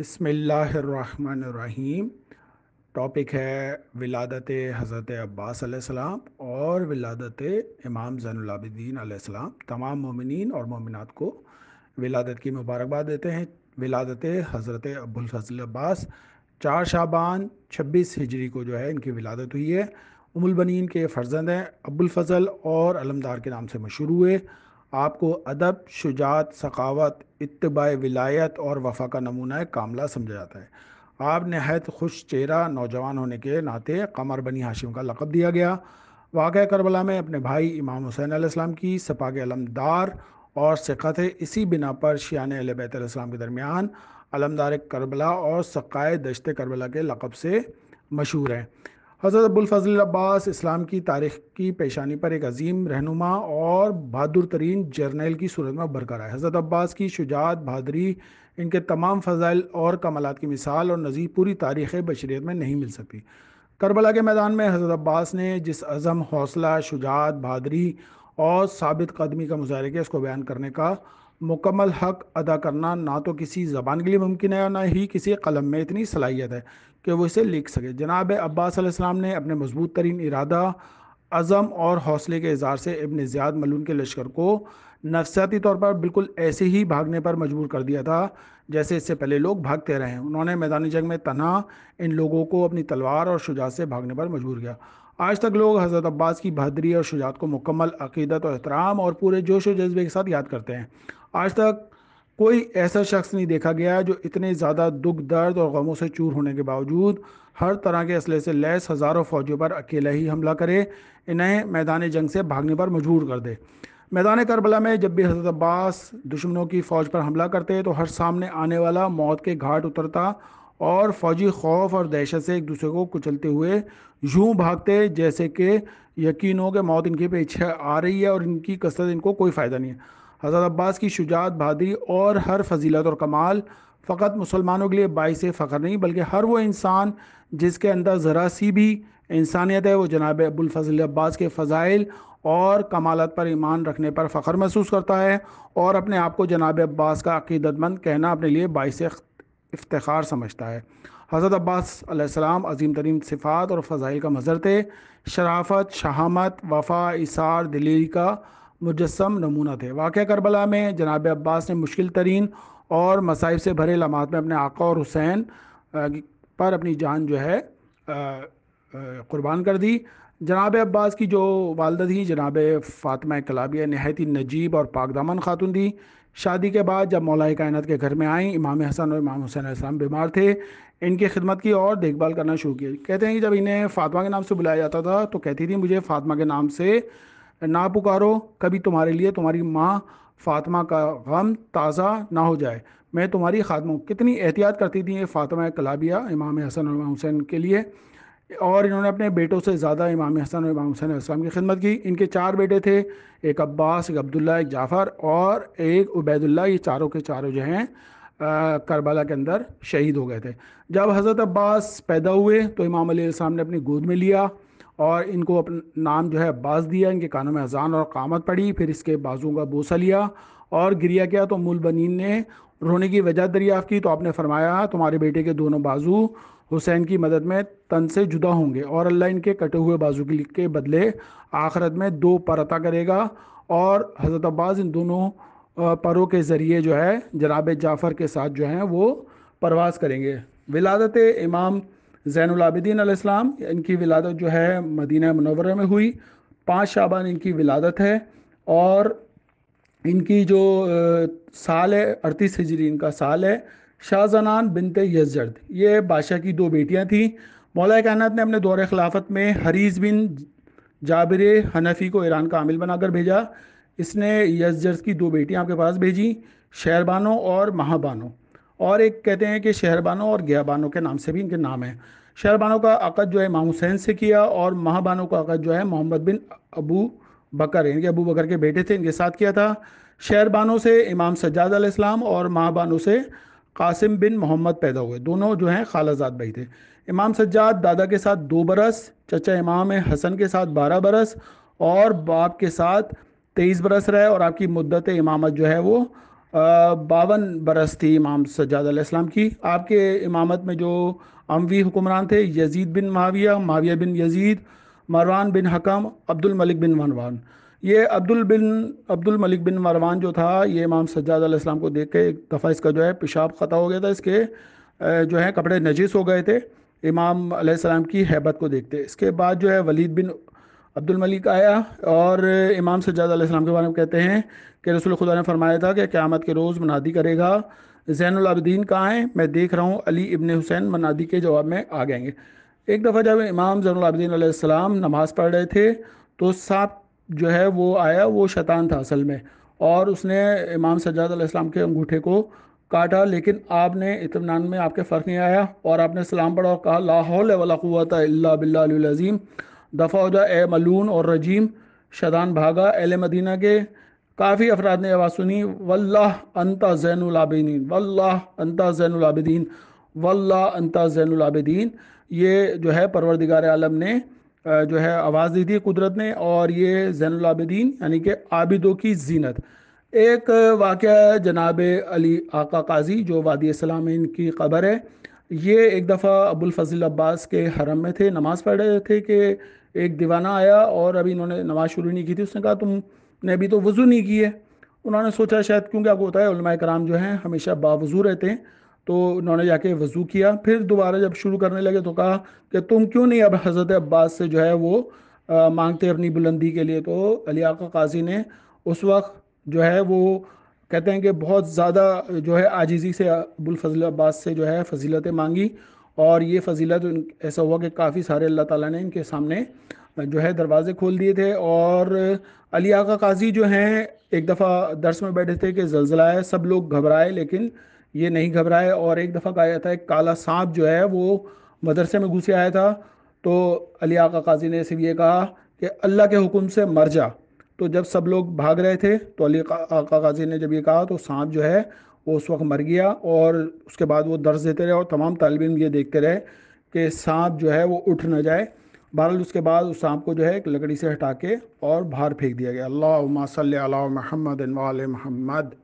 बसमीम टॉपिक है विलादत हज़रत अब्बास सलाम और विलादत इमाम ज़ैनलाबिद्दीन आसमाम तमाम ममिन और ममिनत को विलादत की मुबारकबाद देते हैं विलादत हज़रत अबुलफजल अब्बास चार शाबान छब्बीस हिजरी को जो है इनकी विलादत हुई है उमुलबनिन के फ़र्जंद हैं अबुलफजल और अलमदार के नाम से मशहूर हुए आपको अदब शुजात सखावत इतबा विलायत और वफा का नमूना कामला समझा जाता है आप नहायत खुश चेहरा नौजवान होने के नाते कमर बनी हाशिम का लकब दिया गया वाक़ करबला में अपने भाई इमाम हुसैन आसमाम की के अलमदार और सिकत इसी बिना पर शियान बैतम के दरमियान अलमदार करबला और सकाए दशत करबला के लकब से मशहूर हैं हज़रत अबुलफल अब्बास इस्लाम की तारीख की पेशानी पर एक अजीम रहनुमा और बहादुर तरीन जर्नल की सूरत में उभर कर आए हज़रत अब्बास की शुजात बहादरी इनके तमाम फजाइल और कमालत की मिसाल और नज़ीर पूरी तारीख़ बशरीत में नहीं मिल सकती करबला के मैदान में हज़रत अब्बास ने जिस अज़म हौसला शुजात बहादरी और साबित कदमी का मुजाह किया इसको बयान करने का मुकम्मल हक अदा करना ना तो किसी ज़बान के लिए मुमकिन है और ना ही किसी कलम में इतनी सलाहियत है कि वो इसे लिख सके जनाब अब्बास ने अपने मजबूत तरीन इरादा अज़म और हौसले के इजहार से इबन ज़ियाद मलून के लश्कर को नफसियाती तौर पर बिल्कुल ऐसे ही भागने पर मजबूर कर दिया था जैसे इससे पहले लोग भागते रहे उन्होंने मैदानी जंग में तनहा इन लोगों को अपनी तलवार और शुजात से भागने पर मजबूर किया आज तक लोग हज़रत अब्बास की बहादरी और शुजात को मुकम्मल अकीदत और अहतराम और पूरे जोश व जज्बे के साथ याद करते हैं आज तक कोई ऐसा शख्स नहीं देखा गया जो इतने ज़्यादा दुख दर्द और गमों से चूर होने के बावजूद हर तरह के असले से लैस हज़ारों फौजियों पर अकेला ही हमला करे इन्हें मैदान जंग से भागने पर मजबूर कर दे मैदान करबला में जब भी हज़रत अब्बास दुश्मनों की फ़ौज पर हमला करते तो हर सामने आने वाला मौत के घाट उतरता और फौजी खौफ और दहशत से एक दूसरे को कुचलते हुए यूं भागते जैसे कि यकीन हो कि मौत इनके पीछे आ रही है और इनकी कसरत इनको कोई फ़ायदा नहीं है हज़रत अब्बास की शुजात बहादुरी और हर फजीलत और कमाल फ़कत मुसलमानों के लिए बाईस फ़ख्र नहीं बल्कि हर वो इंसान जिसके अंदर ज़रा सी भी इंसानियत है वो जनाब अबुलफल अब्बास के फ़जाइल और कमालत पर ईमान रखने पर फ़ख्र महसूस करता है और अपने आप को जनाब अब्बास का अकीदतमंद कहना अपने लिए बाईस इफ्तार समझता है हज़रत अब्बास अलैहिस्सलाम अजीम तरीन सिफ़ात और फ़जाइल का मज़र थे शराफत शहामत वफ़ा इसार दिलीरी का मुजस्म नमूना थे वाक़ करबला में जनाब अब्बास ने मुश्किल तरीन और मसाइब से भरे लमात में अपने आका और हुसैन पर अपनी जान जो है क़ुरबान कर दी जनाब अब्बास की जो वालदा थी जनाब फ़ातिमा कलाबिया नहायती नजीब और पाकदामन खातून थी शादी के बाद जब मौलाए कायनत के घर में आई इमाम हसन और इमाम हुसैन इस्लाम बीमार थे इनकी खिदमत की और देखभाल करना शुरू की कहते हैं कि जब इन्हें फातमा के नाम से बुलाया जाता था तो कहती थी मुझे फातमा के नाम से ना पुकारो कभी तुम्हारे लिए तुम्हारी माँ फातमा का गम ताज़ा ना हो जाए मैं तुम्हारी खादमों कितनी एहतियात करती थी ये फ़ातिमा कलाबिया इमाम हसन और इमाम हुसैन के लिए और इन्होंने अपने बेटों से ज़्यादा इमाम हसन और इमाम हसन इस्लाम की खिदमत की इनके चार बेटे थे एक अब्बास एक अब्दुल्ला एक जाफ़र और एक उबैदुल्ला ये चारों के चारों जो हैं करबला के अंदर शहीद हो गए थे जब हज़रत अब्बास पैदा हुए तो इमाम अलीसम ने अपनी गोद में लिया और इनको अपना नाम जो है अब्बास दिया इनके कानों में अजान और कामत पड़ी फिर इसके बाजुओं का बोसा लिया और गिरिया किया तो मूल बनीन ने रोने की वजह दरियाफ़ की तो आपने फरमाया तुम्हारे बेटे के दोनों बाजू हुसैन की मदद में तन से जुदा होंगे और अल्लाह इनके कटे हुए बाजू के बदले आखरत में दो पर अता करेगा और हज़रत अब्बास इन दोनों परों के ज़रिए जो है जनाब जाफ़र के साथ जो हैं वो परवास करेंगे विलादत इमाम ज़ैनलाबिदीन आसलाम इनकी विलादत जो है मदीना मनवर में हुई पाँच शाबान इनकी विलादत है और इनकी जो साल है अड़तीस हिजरी इनका साल है शाहजनान बिनते यजर्द ये बादशाह की दो बेटियां थीं मौला कायनत ने अपने दौर खिलाफत में हरीज बिन जाबिर हनफी को ईरान का आमिल बनाकर भेजा इसने यजर्स की दो बेटियां आपके पास भेजी शहरबानो और महाबानो और एक कहते हैं कि शहरबानो और गयाबानो के नाम से भी इनके नाम हैं शहरबानो का अकद जो है इमाम हुसैन से किया और महाबानो का अकद जो है मोहम्मद बिन अबू बकर इनके अबू बकर के बेटे थे इनके साथ किया था शहरबानो से इमाम सज्जाद आसमाम और महाबानो से कासिम बिन मोहम्मद पैदा हुए दोनों जो हैं खालाजाद भाई थे इमाम सज्जाद दादा के साथ दो बरस चचा इमाम हसन के साथ बारह बरस और बाप के साथ तेईस बरस रहे और आपकी मुद्दत इमामत जो है वो बावन बरस थी इमाम सज्जाद सज्जादाम की आपके इमामत में जो अमवी हुक्मरान थे यजीद बिन माविया माविया बिन यजीद मरवान बिन हकम अब्दुल मलिक बिन मनवान ये अब्दुल बिन अब्दुल मलिक बिन मरवान जो था ये इमाम सज्जाद अलैहिस्सलाम को देख के एक दफ़ा इसका जो है पेशाब ख़ता हो गया था इसके जो है कपड़े नजीस हो गए थे इमाम अलैहिस्सलाम की हैबत को देखते इसके बाद जो है वलीद बिन अब्दुल मलिक आया और इमाम सज्जाद अलैहिस्सलाम के बारे में कहते हैं कि रसूल खुदा ने फरमाया था कि क़्यामत के रोज़ मनादी करेगा जैनलाबद्दीन कहाँ हैं मैं देख रहा हूँ अली इबन हुसैन मनादी के जवाब में आ गएंगे एक दफ़ा जब इमाम जैनलाबद्दीन सलाम नमाज़ पढ़ रहे थे तो साफ जो है वो आया वो शैतान था असल में और उसने इमाम सज्जाद इस्लाम के अंगूठे को काटा लेकिन आपने इतमान में आपके फ़र्क नहीं आया और आपने सलाम पढ़ा और कहा लाहौल वलाक़ुत बिल्लाजीम दफ़ा हो जा ए मलून और रजीम शैतान भागा एल मदीना के काफ़ी अफराद ने आवाज़ सुनी वल्लाह अंता जैनआबिदीन वल्लाह अंता जैनआबिदीन वल्लाह अंता जैनआबिदीन ये जो है परवरदिगार आलम ने जो है आवाज़ दी थी कुदरत ने और ये जैनलाबिदीन यानी कि आबिदों की जीनत एक वाक़ जनाब अली आका काजी जो वादी सलाम इनकी खबर है ये एक दफ़ा अबुलफजल अब्बास के हरम में थे नमाज़ पढ़ रहे थे कि एक दीवाना आया और अभी इन्होंने नमाज़ शुरू नहीं की थी उसने कहा तुमने अभी तो वज़ू नहीं किए उन्होंने सोचा शायद क्योंकि आपको होता है कराम जो हैं हमेशा बावजू रहते हैं तो उन्होंने जाके वज़ू किया फिर दोबारा जब शुरू करने लगे तो कहा कि तुम क्यों नहीं अब हज़रत अब्बास से जो है वो आ, मांगते अपनी बुलंदी के लिए तो अली आका काजी ने उस वक्त जो है वो कहते हैं कि बहुत ज़्यादा जो है आजीज़ी से फजल अब्बास से जो है फजीलतें मांगी और ये फजीलत ऐसा हुआ कि काफ़ी सारे अल्लाह ताला ने इनके सामने जो है दरवाज़े खोल दिए थे और अली आका काजी जो हैं एक दफ़ा दर्स में बैठे थे कि जलजला है सब लोग घबराए लेकिन ये नहीं घबराए और एक दफ़ा कहा जाता है काला सांप जो है वो मदरसे में घुसे आया था तो अली आका काजी ने सिर्फ ये कहा कि अल्लाह के हुक्म से मर जा तो जब सब लोग भाग रहे थे तो अली आका काजी ने जब ये कहा तो सांप जो है वो उस वक्त मर गया और उसके बाद वो दर्ज देते रहे और तमाम तालब ये देखते रहे कि सांप जो है वो उठ ना जाए बहरहाल उसके बाद उस सांप को जो है एक लकड़ी से हटा के और बाहर फेंक दिया गया अल्लाह सल महमद वाल महमद